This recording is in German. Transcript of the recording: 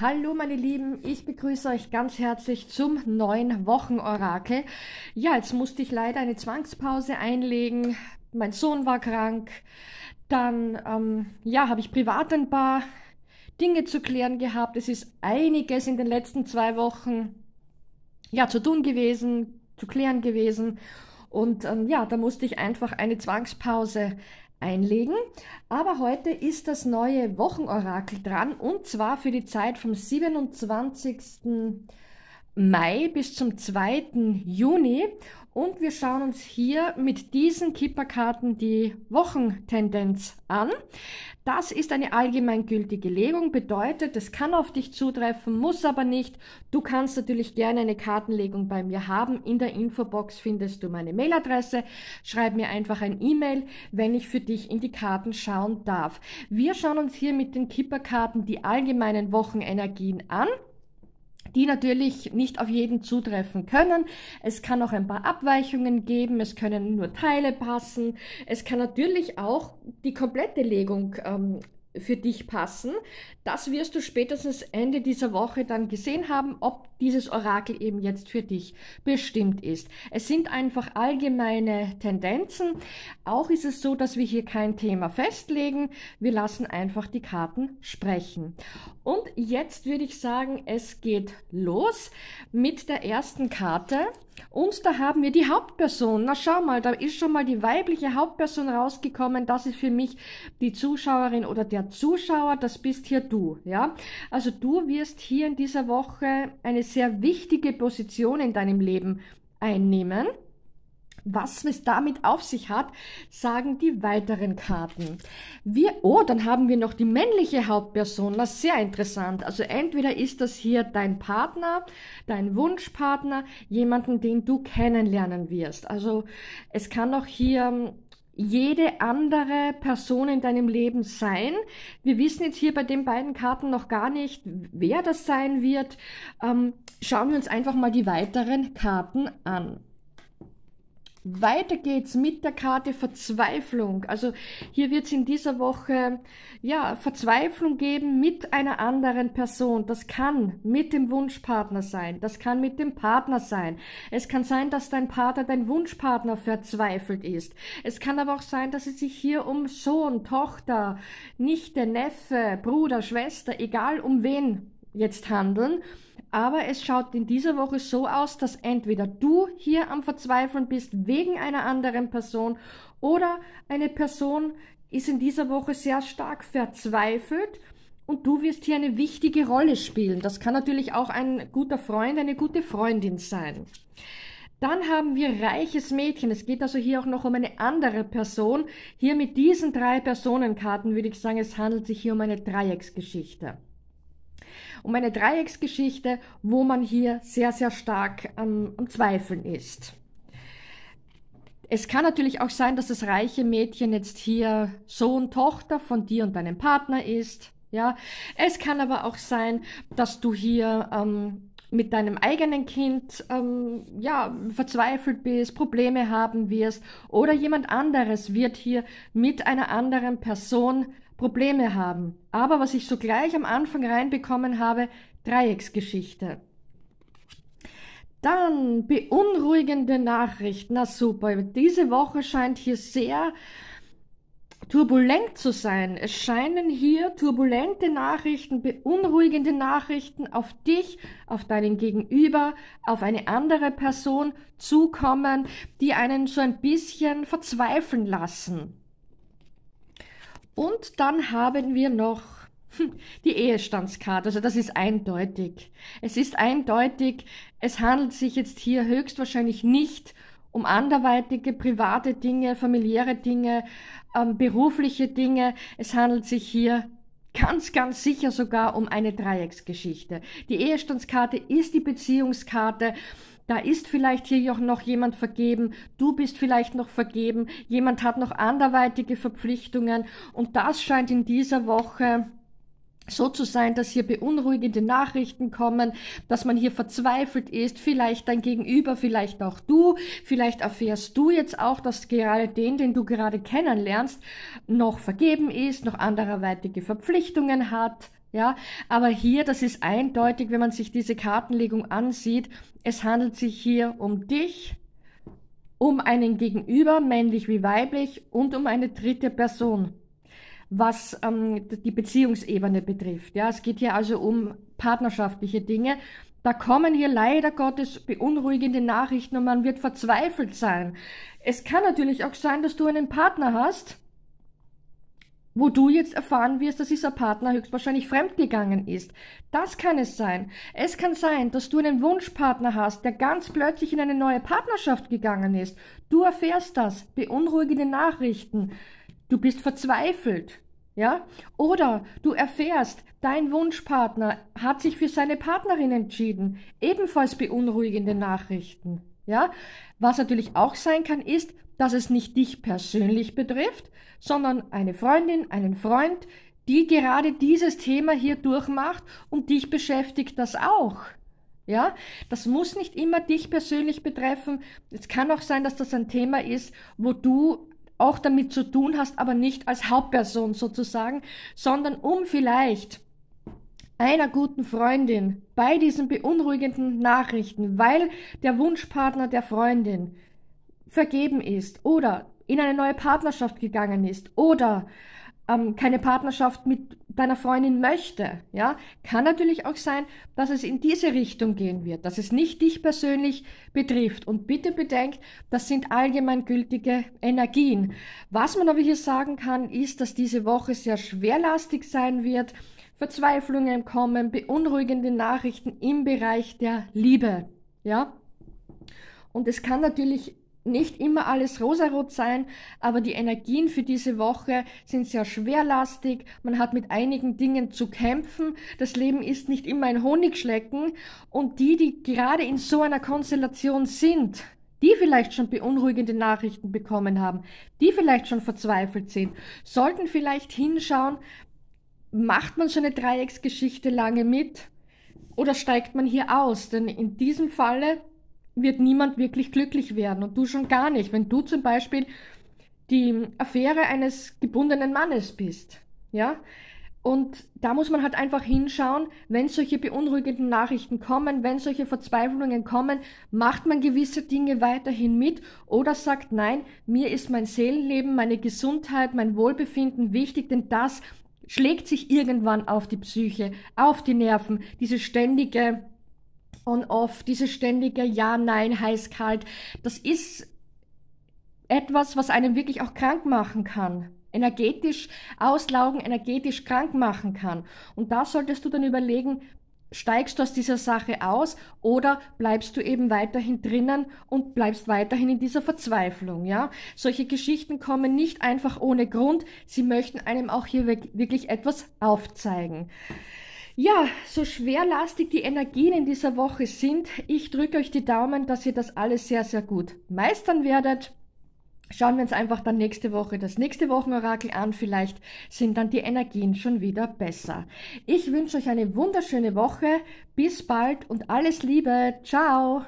Hallo meine Lieben, ich begrüße euch ganz herzlich zum neuen Wochenorakel. Ja, jetzt musste ich leider eine Zwangspause einlegen. Mein Sohn war krank. Dann, ähm, ja, habe ich privat ein paar Dinge zu klären gehabt. Es ist einiges in den letzten zwei Wochen, ja, zu tun gewesen, zu klären gewesen. Und ähm, ja, da musste ich einfach eine Zwangspause einlegen. Aber heute ist das neue Wochenorakel dran und zwar für die Zeit vom 27. Mai bis zum 2. Juni. Und wir schauen uns hier mit diesen Kipperkarten die Wochentendenz an. Das ist eine allgemeingültige Legung, bedeutet, es kann auf dich zutreffen, muss aber nicht. Du kannst natürlich gerne eine Kartenlegung bei mir haben. In der Infobox findest du meine Mailadresse. Schreib mir einfach ein E-Mail, wenn ich für dich in die Karten schauen darf. Wir schauen uns hier mit den Kipperkarten die allgemeinen Wochenenergien an die natürlich nicht auf jeden zutreffen können. Es kann auch ein paar Abweichungen geben, es können nur Teile passen, es kann natürlich auch die komplette Legung ähm, für dich passen. Das wirst du spätestens Ende dieser Woche dann gesehen haben, ob dieses Orakel eben jetzt für dich bestimmt ist. Es sind einfach allgemeine Tendenzen. Auch ist es so, dass wir hier kein Thema festlegen. Wir lassen einfach die Karten sprechen. Und jetzt würde ich sagen, es geht los mit der ersten Karte. Und da haben wir die Hauptperson. Na schau mal, da ist schon mal die weibliche Hauptperson rausgekommen. Das ist für mich die Zuschauerin oder der Zuschauer. Das bist hier du, ja. Also du wirst hier in dieser Woche eine sehr wichtige Position in deinem Leben einnehmen. Was es damit auf sich hat, sagen die weiteren Karten. Wir, oh, dann haben wir noch die männliche Hauptperson. Das ist sehr interessant. Also entweder ist das hier dein Partner, dein Wunschpartner, jemanden, den du kennenlernen wirst. Also es kann auch hier hm, jede andere Person in deinem Leben sein. Wir wissen jetzt hier bei den beiden Karten noch gar nicht, wer das sein wird. Ähm, schauen wir uns einfach mal die weiteren Karten an. Weiter geht's mit der Karte Verzweiflung. Also hier wird es in dieser Woche ja Verzweiflung geben mit einer anderen Person. Das kann mit dem Wunschpartner sein. Das kann mit dem Partner sein. Es kann sein, dass dein Partner, dein Wunschpartner verzweifelt ist. Es kann aber auch sein, dass es sich hier um Sohn, Tochter, Nichte, Neffe, Bruder, Schwester, egal um wen jetzt handeln. Aber es schaut in dieser Woche so aus, dass entweder du hier am Verzweifeln bist wegen einer anderen Person oder eine Person ist in dieser Woche sehr stark verzweifelt und du wirst hier eine wichtige Rolle spielen. Das kann natürlich auch ein guter Freund, eine gute Freundin sein. Dann haben wir reiches Mädchen. Es geht also hier auch noch um eine andere Person. Hier mit diesen drei Personenkarten würde ich sagen, es handelt sich hier um eine Dreiecksgeschichte um eine Dreiecksgeschichte, wo man hier sehr, sehr stark am, am Zweifeln ist. Es kann natürlich auch sein, dass das reiche Mädchen jetzt hier Sohn, Tochter von dir und deinem Partner ist. Ja, es kann aber auch sein, dass du hier ähm, mit deinem eigenen Kind ähm, ja, verzweifelt bist, Probleme haben wirst oder jemand anderes wird hier mit einer anderen Person Probleme haben. Aber was ich so gleich am Anfang reinbekommen habe, Dreiecksgeschichte. Dann beunruhigende Nachricht. Na super, diese Woche scheint hier sehr turbulent zu sein. Es scheinen hier turbulente Nachrichten, beunruhigende Nachrichten auf dich, auf deinen Gegenüber, auf eine andere Person zukommen, die einen so ein bisschen verzweifeln lassen. Und dann haben wir noch die Ehestandskarte, also das ist eindeutig. Es ist eindeutig, es handelt sich jetzt hier höchstwahrscheinlich nicht um anderweitige private Dinge, familiäre Dinge, ähm, berufliche Dinge. Es handelt sich hier ganz, ganz sicher sogar um eine Dreiecksgeschichte. Die Ehestandskarte ist die Beziehungskarte da ist vielleicht hier noch jemand vergeben, du bist vielleicht noch vergeben, jemand hat noch anderweitige Verpflichtungen und das scheint in dieser Woche so zu sein, dass hier beunruhigende Nachrichten kommen, dass man hier verzweifelt ist, vielleicht dein Gegenüber, vielleicht auch du, vielleicht erfährst du jetzt auch, dass gerade den, den du gerade kennenlernst, noch vergeben ist, noch anderweitige Verpflichtungen hat ja, aber hier, das ist eindeutig, wenn man sich diese Kartenlegung ansieht, es handelt sich hier um dich, um einen Gegenüber, männlich wie weiblich, und um eine dritte Person, was ähm, die Beziehungsebene betrifft. Ja, es geht hier also um partnerschaftliche Dinge. Da kommen hier leider Gottes beunruhigende Nachrichten und man wird verzweifelt sein. Es kann natürlich auch sein, dass du einen Partner hast, wo du jetzt erfahren wirst, dass dieser Partner höchstwahrscheinlich fremdgegangen ist. Das kann es sein. Es kann sein, dass du einen Wunschpartner hast, der ganz plötzlich in eine neue Partnerschaft gegangen ist. Du erfährst das, beunruhigende Nachrichten. Du bist verzweifelt. Ja? Oder du erfährst, dein Wunschpartner hat sich für seine Partnerin entschieden. Ebenfalls beunruhigende Nachrichten. Ja? Was natürlich auch sein kann, ist, dass es nicht dich persönlich betrifft, sondern eine Freundin, einen Freund, die gerade dieses Thema hier durchmacht und dich beschäftigt das auch. Ja, das muss nicht immer dich persönlich betreffen. Es kann auch sein, dass das ein Thema ist, wo du auch damit zu tun hast, aber nicht als Hauptperson sozusagen, sondern um vielleicht einer guten Freundin bei diesen beunruhigenden Nachrichten, weil der Wunschpartner der Freundin vergeben ist oder in eine neue Partnerschaft gegangen ist oder ähm, keine Partnerschaft mit deiner Freundin möchte, ja, kann natürlich auch sein, dass es in diese Richtung gehen wird, dass es nicht dich persönlich betrifft. Und bitte bedenkt, das sind allgemeingültige Energien. Was man aber hier sagen kann, ist, dass diese Woche sehr schwerlastig sein wird. Verzweiflungen kommen, beunruhigende Nachrichten im Bereich der Liebe. Ja? Und es kann natürlich nicht immer alles rosarot sein, aber die Energien für diese Woche sind sehr schwerlastig. Man hat mit einigen Dingen zu kämpfen. Das Leben ist nicht immer ein Honigschlecken. Und die, die gerade in so einer Konstellation sind, die vielleicht schon beunruhigende Nachrichten bekommen haben, die vielleicht schon verzweifelt sind, sollten vielleicht hinschauen, macht man so eine Dreiecksgeschichte lange mit oder steigt man hier aus? Denn in diesem Falle wird niemand wirklich glücklich werden und du schon gar nicht, wenn du zum Beispiel die Affäre eines gebundenen Mannes bist, ja? Und da muss man halt einfach hinschauen, wenn solche beunruhigenden Nachrichten kommen, wenn solche Verzweiflungen kommen, macht man gewisse Dinge weiterhin mit oder sagt nein, mir ist mein Seelenleben, meine Gesundheit, mein Wohlbefinden wichtig, denn das schlägt sich irgendwann auf die Psyche, auf die Nerven, diese ständige On-Off, diese ständige Ja, Nein, heiß, kalt. Das ist etwas, was einen wirklich auch krank machen kann energetisch auslaugen, energetisch krank machen kann. Und da solltest du dann überlegen, steigst du aus dieser Sache aus oder bleibst du eben weiterhin drinnen und bleibst weiterhin in dieser Verzweiflung, ja? Solche Geschichten kommen nicht einfach ohne Grund. Sie möchten einem auch hier wirklich etwas aufzeigen. Ja, so schwerlastig die Energien in dieser Woche sind, ich drücke euch die Daumen, dass ihr das alles sehr, sehr gut meistern werdet. Schauen wir uns einfach dann nächste Woche das nächste Wochenorakel an. Vielleicht sind dann die Energien schon wieder besser. Ich wünsche euch eine wunderschöne Woche. Bis bald und alles Liebe. Ciao.